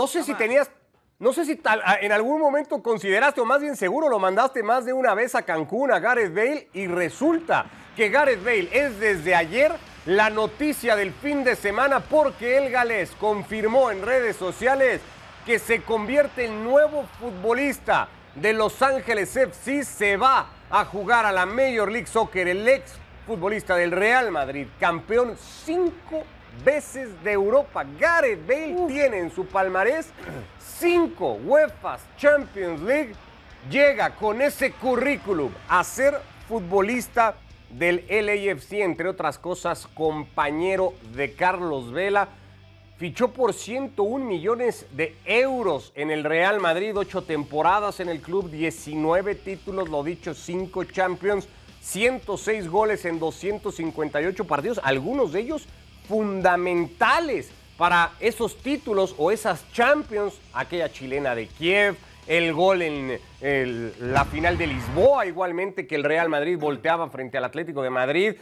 No sé si tenías, no sé si tal, ah, en algún momento consideraste, o más bien seguro lo mandaste más de una vez a Cancún, a Gareth Bale, y resulta que Gareth Bale es desde ayer la noticia del fin de semana porque el galés confirmó en redes sociales que se convierte en nuevo futbolista de Los Ángeles FC, se va a jugar a la Major League Soccer, el ex futbolista del Real Madrid, campeón cinco veces de Europa. Gareth Bale tiene en su palmarés cinco UEFA Champions League. Llega con ese currículum a ser futbolista del LAFC, entre otras cosas, compañero de Carlos Vela. Fichó por 101 millones de euros en el Real Madrid, ocho temporadas en el club, 19 títulos, lo dicho, Cinco Champions, 106 goles en 258 partidos, algunos de ellos fundamentales para esos títulos o esas Champions, aquella chilena de Kiev, el gol en la final de Lisboa, igualmente que el Real Madrid volteaba frente al Atlético de Madrid,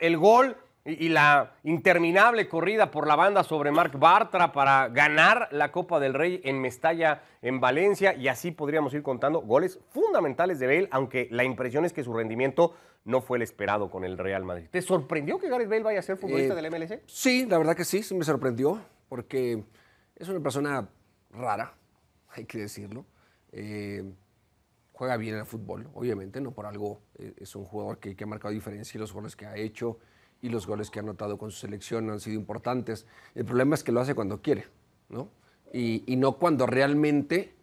el gol y, la interminable corrida por la banda sobre Mark Bartra para ganar la Copa del Rey en Mestalla, en Valencia, y así podríamos ir contando goles fundamentales de Bale, aunque la impresión es que su rendimiento no fue el esperado con el Real Madrid. ¿Te sorprendió que Gareth Bale vaya a ser futbolista eh, del MLC? Sí, la verdad que sí, sí me sorprendió, porque es una persona rara, hay que decirlo. Eh, juega bien el fútbol, obviamente, no por algo. Eh, es un jugador que, que ha marcado diferencia y los goles que ha hecho y los goles que ha anotado con su selección han sido importantes. El problema es que lo hace cuando quiere, ¿no? Y, no cuando realmente,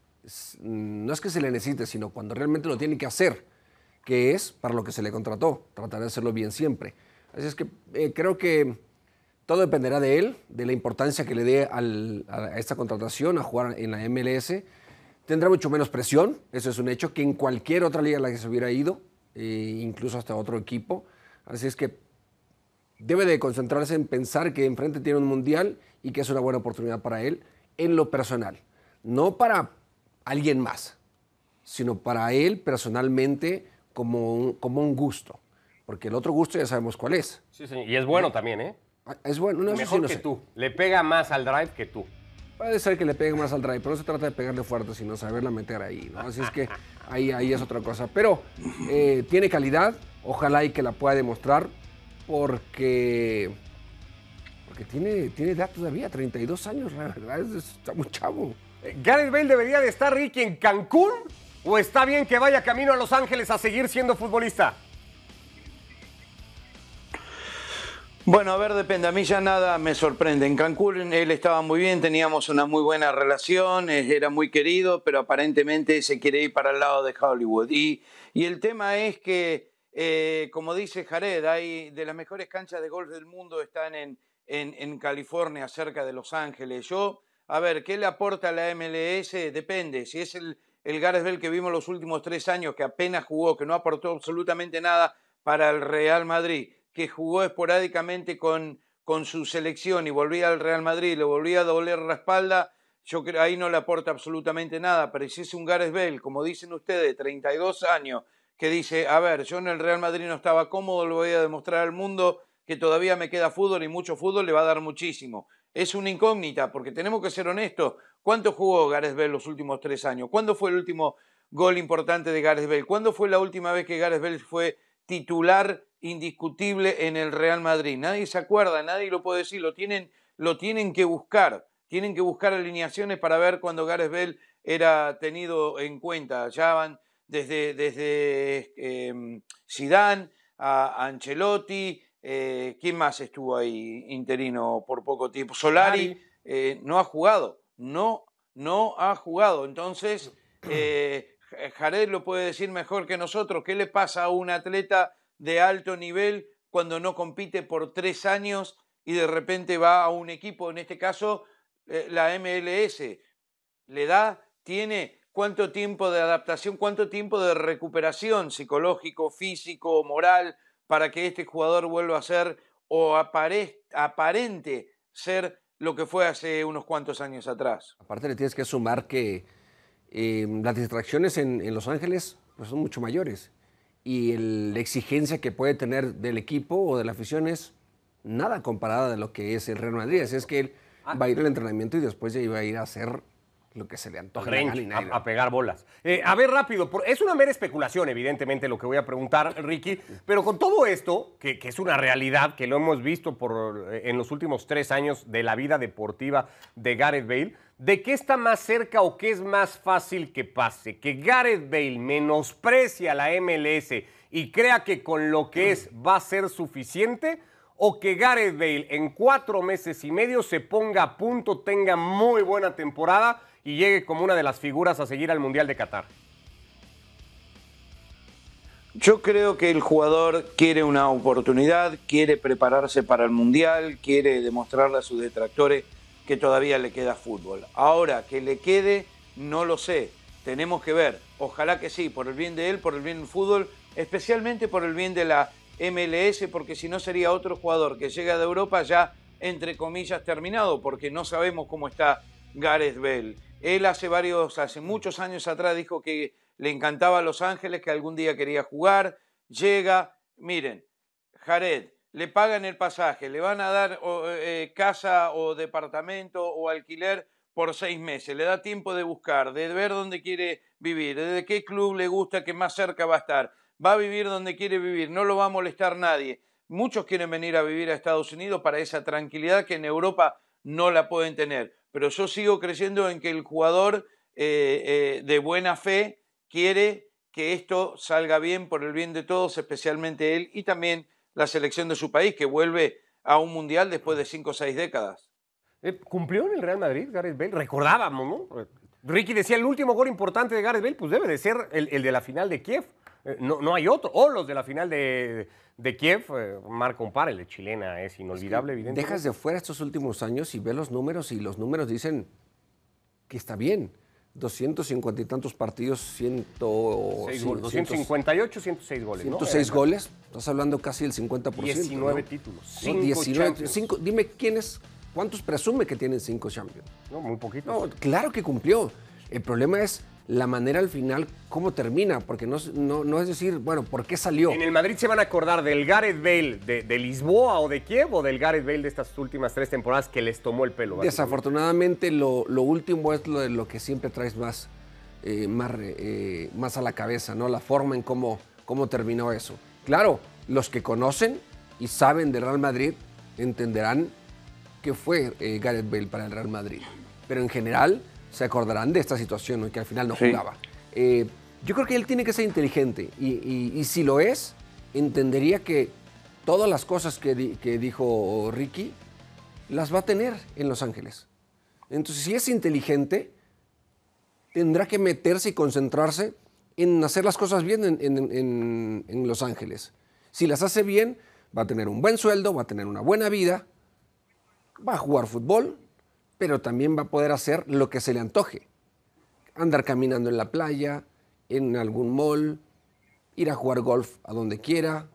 no es que se le necesite, sino cuando realmente lo tiene que hacer, que es para lo que se le contrató, tratar de hacerlo bien siempre. Así es que eh, creo que todo dependerá de él, de la importancia que le dé a esta contratación, a jugar en la MLS. Tendrá mucho menos presión, eso es un hecho, que en cualquier otra liga a la que se hubiera ido, eh, incluso hasta otro equipo. Así es que debe de concentrarse en pensar que enfrente tiene un mundial y que es una buena oportunidad para él en lo personal, no para alguien más, sino para él personalmente como un, como un gusto, porque el otro gusto ya sabemos cuál es. Sí, señor. Y es bueno también, ¿eh? Ah, es bueno, no, Mejor que tú. Le pega más al drive que tú. Puede ser que le pegue más al drive, pero no se trata de pegarle fuerte, sino saberla meter ahí. ¿no? Así es que ahí, ahí es otra cosa. Pero eh, tiene calidad, ojalá y que la pueda demostrar porque, porque tiene, tiene edad todavía, 32 años, la verdad, está muy chavo. Eh, ¿Gareth Bale debería de estar Ricky en Cancún o está bien que vaya camino a Los Ángeles a seguir siendo futbolista? Bueno, a ver, depende. A mí ya nada me sorprende. En Cancún él estaba muy bien, teníamos una muy buena relación, era muy querido, pero aparentemente se quiere ir para el lado de Hollywood. Y, y el tema es que eh, como dice Jared, hay de las mejores canchas de golf del mundo están en, California, cerca de Los Ángeles. Yo, a ver, ¿qué le aporta la MLS? Depende. Si es el, el Bell que vimos los últimos tres años, que apenas jugó, que no aportó absolutamente nada para el Real Madrid, que jugó esporádicamente con, con su selección y volvía al Real Madrid, le volvía a doler la espalda, yo creo ahí no le aporta absolutamente nada. Pero si es un Gareth Bell, como dicen ustedes, 32 años, que dice, a ver, yo en el Real Madrid no estaba cómodo, lo voy a demostrar al mundo que todavía me queda fútbol y mucho fútbol le va a dar muchísimo. Es una incógnita, porque tenemos que ser honestos. ¿Cuánto jugó Gareth Bell los últimos tres años? ¿Cuándo fue el último gol importante de Gareth Bell? ¿Cuándo fue la última vez que Gareth Bell fue titular indiscutible en el Real Madrid. Nadie se acuerda, nadie lo puede decir, lo tienen, lo tienen que buscar. Tienen que buscar alineaciones para ver cuando Gareth Bell era tenido en cuenta. Ya van desde, desde em, Zidane a Ancelotti, eh, ¿quién más estuvo ahí interino por poco tiempo? Solari eh, no ha jugado, no, no ha jugado. Entonces, eh, Jared lo puede decir mejor que nosotros, ¿qué le pasa a un atleta de alto nivel cuando no compite por tres años y de repente va a un equipo, en este caso la MLS? Le da, tiene cuánto tiempo de adaptación, cuánto tiempo de recuperación psicológico, físico, moral, para que este jugador vuelva a ser o aparente ser lo que fue hace unos cuantos años atrás. Aparte le tienes que sumar que eh, las distracciones en, Los Ángeles pues, son mucho mayores y la exigencia que puede tener del equipo o de la afición es nada comparada de lo que es el Real Madrid. es que él ah. va a ir al entrenamiento y después ya iba a ir a hacer lo que se le antoja a, pegar bolas. Eh, a ver, rápido, es una mera especulación, evidentemente, lo que voy a preguntar, Ricky, pero con todo esto, que, es una realidad, que lo hemos visto eh, en los últimos tres años de la vida deportiva de Gareth Bale, ¿de qué está más cerca o qué es más fácil que pase? ¿Que Gareth Bale menosprecie a la MLS y crea que con lo que es va a ser suficiente? o que Gareth Bale en cuatro meses y medio se ponga a punto, tenga muy buena temporada y llegue como una de las figuras a seguir al Mundial de Qatar? Yo creo que el jugador quiere una oportunidad, quiere prepararse para el Mundial, quiere demostrarle a sus detractores que todavía le queda fútbol. Ahora, que le quede, no lo sé. Tenemos que ver. Ojalá que sí, por el bien de él, por el bien del fútbol, especialmente por el bien de la MLS, porque si no sería otro jugador que llega de Europa ya, entre comillas, terminado, porque no sabemos cómo está Gareth Bell. Él hace varios, hace muchos años atrás dijo que le encantaba a Los Ángeles, que algún día quería jugar. Llega, miren, Jared, le pagan el pasaje, le van a dar eh, casa o departamento o alquiler por seis meses, le da tiempo de buscar, de ver dónde quiere vivir, de qué club le gusta que más cerca va a estar, va a vivir donde quiere vivir, no lo va a molestar nadie. Muchos quieren venir a vivir a Estados Unidos para esa tranquilidad que en Europa no la pueden tener pero yo sigo creyendo en que el jugador eh, eh, de buena fe quiere que esto salga bien por el bien de todos, especialmente él y también la selección de su país, que vuelve a un mundial después de cinco o seis décadas. Eh, ¿Cumplió en el Real Madrid Gareth Bale? Recordábamos, ¿no? Ricky decía, el último gol importante de Gareth Bale, pues debe de ser el de la final de Kiev. Eh, no, no, hay otro. O los de la final de, de Kiev, Marco eh, marca el de Chilena es inolvidable, evidentemente. Dejas de fuera estos últimos años y ves los números y los números dicen que está bien. 250 y tantos partidos, 100, goles, 258, 106 goles. 106 goles, estás hablando casi del 50%. 19 títulos. 5 19, dime quiénes, cuántos presume que tienen 5 Champions. No, muy poquito. claro que cumplió. El problema es la manera al final, cómo termina, porque no, no, es decir, bueno, ¿por qué salió? En el Madrid se van a acordar del Gareth Bale de, Lisboa o de Kiev o del Gareth Bale de estas últimas tres temporadas que les tomó el pelo. Desafortunadamente, lo, último es lo, que siempre traes más, eh, más, eh, más, a la cabeza, ¿no? La forma en cómo, cómo terminó eso. Claro, los que conocen y saben del Real Madrid entenderán que fue eh, Gareth Bale para el Real Madrid. Pero en general se acordarán de esta situación ¿no? que al final no jugaba. Eh, yo creo que él tiene que ser inteligente y, si lo es, entendería que todas las cosas que, dijo Ricky las va a tener en Los Ángeles. Entonces, si es inteligente, tendrá que meterse y concentrarse en hacer las cosas bien en, Los Ángeles. Si las hace bien, va a tener un buen sueldo, va a tener una buena vida, va a jugar fútbol pero también va a poder hacer lo que se le antoje. Andar caminando en la playa, en algún mall, ir a jugar golf a donde quiera.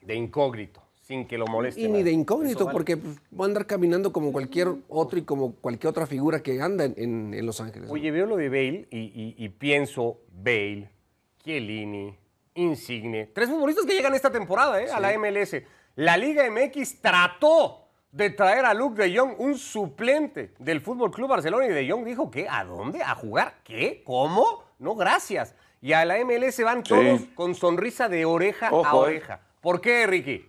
De incógnito, sin que lo moleste Y ni de incógnito, porque pues, va a andar caminando como cualquier otro y como cualquier otra figura que anda en, en Los Ángeles. Oye, veo lo de Bale y, pienso Bale, Chiellini, Insigne. Tres futbolistas que llegan esta temporada ¿eh? a la MLS. La Liga MX trató de traer a Luke de Jong, un suplente del Fútbol Club Barcelona, y de Jong dijo que ¿a dónde? ¿A jugar? ¿Qué? ¿Cómo? No, gracias. Y a la MLS van todos con sonrisa de oreja a eh. oreja. ¿Por qué, Ricky?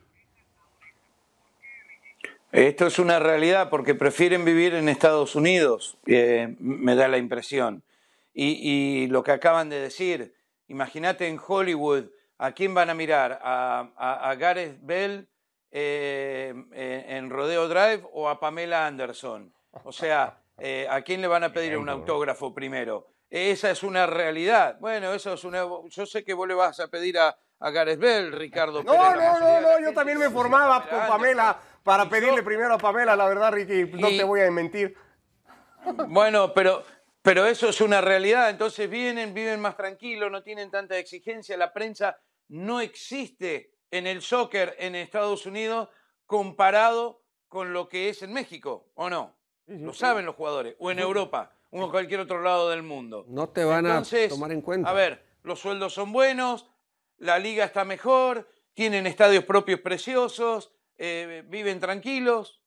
Esto es una realidad porque prefieren vivir en Estados Unidos, eh, me da la impresión. Y, lo que acaban de decir, imagínate en Hollywood, ¿a quién van a mirar? ¿A, a Gareth Bell? Eh, eh, en Rodeo Drive o a Pamela Anderson? O sea, eh, ¿a quién le van a pedir un autógrafo primero? E, esa es una realidad. Bueno, eso es Yo sé que vos le vas a pedir a, Gareth Bell, Ricardo No, Pérez, no, no, no, yo también me formaba con Pamela para pedirle primero a Pamela, la verdad, Ricky, no te voy a mentir. Bueno, pero, pero eso es una realidad. Entonces vienen, viven más tranquilos, no tienen tanta exigencia. La prensa no existe en el soccer en Estados Unidos comparado con lo que es en México, ¿o no? lo saben los jugadores, o en Europa, o en cualquier otro lado del mundo. No te van a tomar en cuenta. A ver, los sueldos son buenos, la liga está mejor, tienen estadios propios preciosos, eh, viven tranquilos.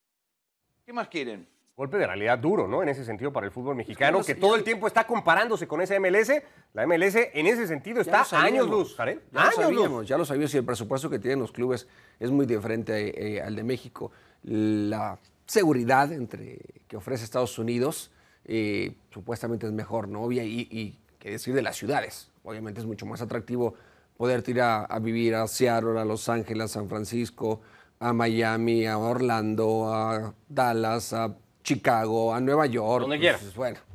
¿Qué más quieren? golpe de realidad duro, ¿no? En ese sentido para el fútbol mexicano, que, todo el tiempo está comparándose con esa MLS. La MLS en ese sentido está a años luz, Ya lo sabíamos, Ya lo sabíamos y el presupuesto que tienen los clubes es muy diferente eh, al de México. La seguridad entre, que ofrece Estados Unidos eh, supuestamente es mejor, ¿no? Y, y, qué decir de las ciudades. Obviamente es mucho más atractivo poder ir a, a vivir a Seattle, a Los Ángeles, a San Francisco, a Miami, a Orlando, a Dallas, a Chicago, a Nueva York. Donde pues, quiera. Bueno,